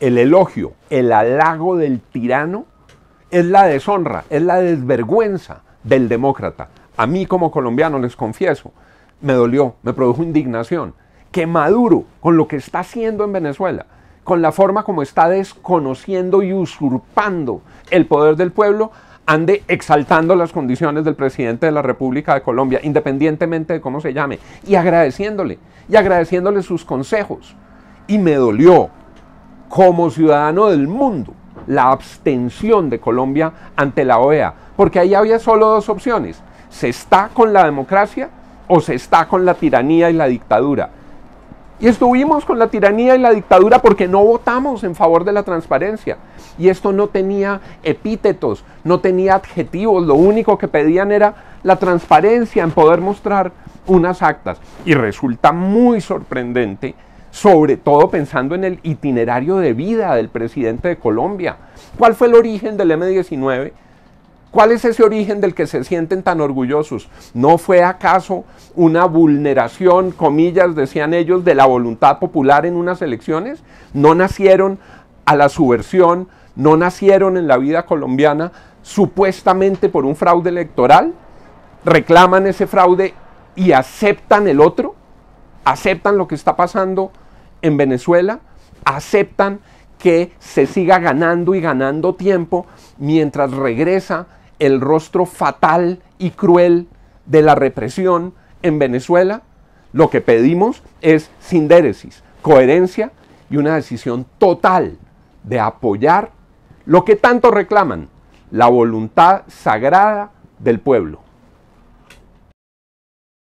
el elogio, el halago del tirano, es la deshonra, es la desvergüenza del demócrata. A mí como colombiano les confieso, me dolió, me produjo indignación, que Maduro, con lo que está haciendo en Venezuela, con la forma como está desconociendo y usurpando el poder del pueblo, ande exaltando las condiciones del presidente de la República de Colombia, independientemente de cómo se llame, y agradeciéndole, y agradeciéndole sus consejos. Y me dolió, como ciudadano del mundo la abstención de Colombia ante la OEA, porque ahí había solo dos opciones, se está con la democracia o se está con la tiranía y la dictadura. Y estuvimos con la tiranía y la dictadura porque no votamos en favor de la transparencia. Y esto no tenía epítetos, no tenía adjetivos, lo único que pedían era la transparencia en poder mostrar unas actas. Y resulta muy sorprendente sobre todo pensando en el itinerario de vida del presidente de Colombia. ¿Cuál fue el origen del M-19? ¿Cuál es ese origen del que se sienten tan orgullosos? ¿No fue acaso una vulneración, comillas, decían ellos, de la voluntad popular en unas elecciones? ¿No nacieron a la subversión? ¿No nacieron en la vida colombiana supuestamente por un fraude electoral? ¿Reclaman ese fraude y aceptan el otro? aceptan lo que está pasando en Venezuela, aceptan que se siga ganando y ganando tiempo mientras regresa el rostro fatal y cruel de la represión en Venezuela. Lo que pedimos es sindéresis, coherencia y una decisión total de apoyar lo que tanto reclaman, la voluntad sagrada del pueblo.